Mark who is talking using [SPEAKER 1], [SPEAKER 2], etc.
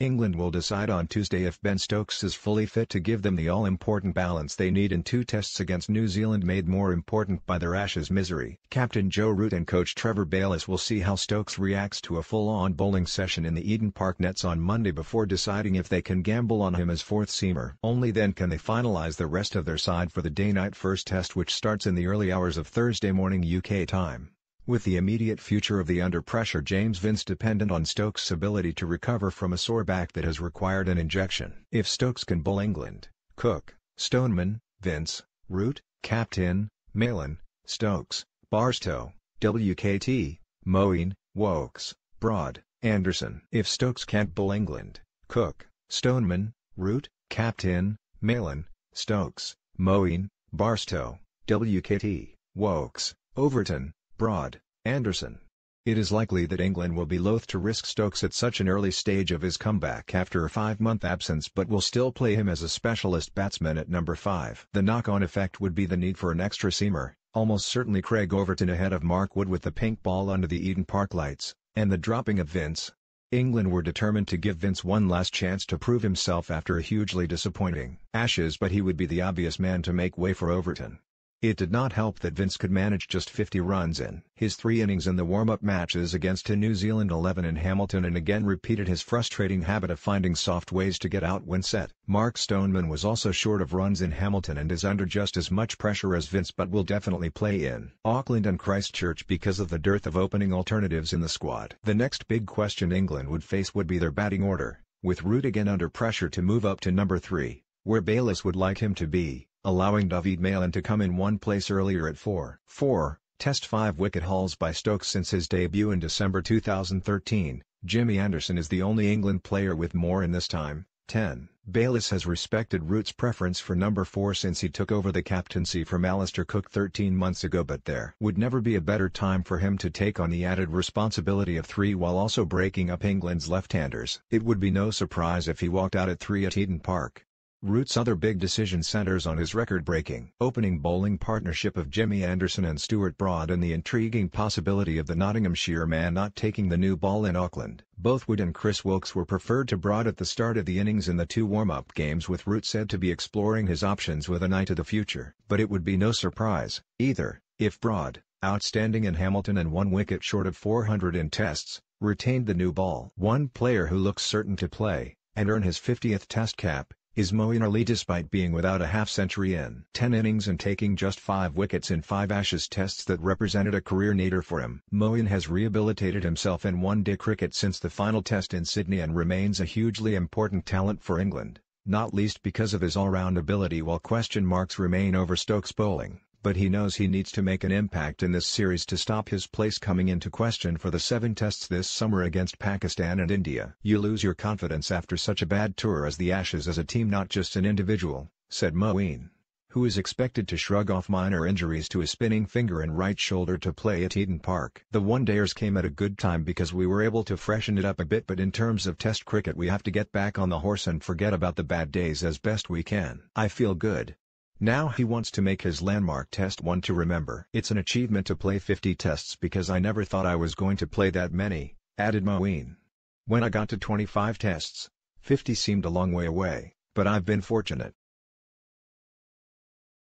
[SPEAKER 1] England will decide on Tuesday if Ben Stokes is fully fit to give them the all-important balance they need in two tests against New Zealand made more important by their Ashes misery. Captain Joe Root and coach Trevor Bayliss will see how Stokes reacts to a full-on bowling session in the Eden Park nets on Monday before deciding if they can gamble on him as fourth seamer. Only then can they finalise the rest of their side for the day-night first test which starts in the early hours of Thursday morning UK time. With the immediate future of the under pressure James Vince dependent on Stokes' ability to recover from a sore back that has required an injection. If Stokes can bowl England, Cook, Stoneman, Vince, Root, Captain, Malin, Stokes, Barstow, WKT, Moeen, Wokes, Broad, Anderson. If Stokes can't bowl England, Cook, Stoneman, Root, Captain, Malin, Stokes, Moeen, Barstow, WKT, Wokes, Overton, Broad, Anderson. It is likely that England will be loath to risk Stokes at such an early stage of his comeback after a five-month absence but will still play him as a specialist batsman at number 5. The knock-on effect would be the need for an extra seamer, almost certainly Craig Overton ahead of Mark Wood with the pink ball under the Eden Park lights, and the dropping of Vince. England were determined to give Vince one last chance to prove himself after a hugely disappointing Ashes but he would be the obvious man to make way for Overton. It did not help that Vince could manage just 50 runs in his three innings in the warm-up matches against a New Zealand 11 in Hamilton and again repeated his frustrating habit of finding soft ways to get out when set. Mark Stoneman was also short of runs in Hamilton and is under just as much pressure as Vince but will definitely play in Auckland and Christchurch because of the dearth of opening alternatives in the squad. The next big question England would face would be their batting order, with Root again under pressure to move up to number 3, where Bayless would like him to be allowing David Malan to come in one place earlier at 4. 4. Test 5 wicket hauls by Stokes since his debut in December 2013, Jimmy Anderson is the only England player with more in this time, 10. Bayliss has respected Root's preference for number 4 since he took over the captaincy from Alistair Cook 13 months ago but there would never be a better time for him to take on the added responsibility of 3 while also breaking up England's left-handers. It would be no surprise if he walked out at 3 at Eden Park. Root's other big decision centers on his record-breaking opening bowling partnership of Jimmy Anderson and Stuart Broad and the intriguing possibility of the Nottinghamshire man not taking the new ball in Auckland. Both Wood and Chris Wilkes were preferred to Broad at the start of the innings in the two warm-up games with Root said to be exploring his options with an eye to the future. But it would be no surprise, either, if Broad, outstanding in Hamilton and one wicket short of 400 in tests, retained the new ball. One player who looks certain to play, and earn his 50th test cap, is Moeen Ali, despite being without a half-century in 10 innings and taking just 5 wickets in 5 Ashes tests that represented a career nadir for him. Moeen has rehabilitated himself in one-day cricket since the final test in Sydney and remains a hugely important talent for England, not least because of his all-round ability while question marks remain over Stokes' bowling but he knows he needs to make an impact in this series to stop his place coming into question for the seven tests this summer against Pakistan and India. You lose your confidence after such a bad tour as the Ashes as a team not just an individual, said Moeen, who is expected to shrug off minor injuries to a spinning finger and right shoulder to play at Eden Park. The one-dayers came at a good time because we were able to freshen it up a bit but in terms of test cricket we have to get back on the horse and forget about the bad days as best we can. I feel good. Now he wants to make his landmark test one to remember. It's an achievement to play 50 tests because I never thought I was going to play that many, added Moeen. When I got to 25 tests, 50 seemed a long way away, but I've been fortunate.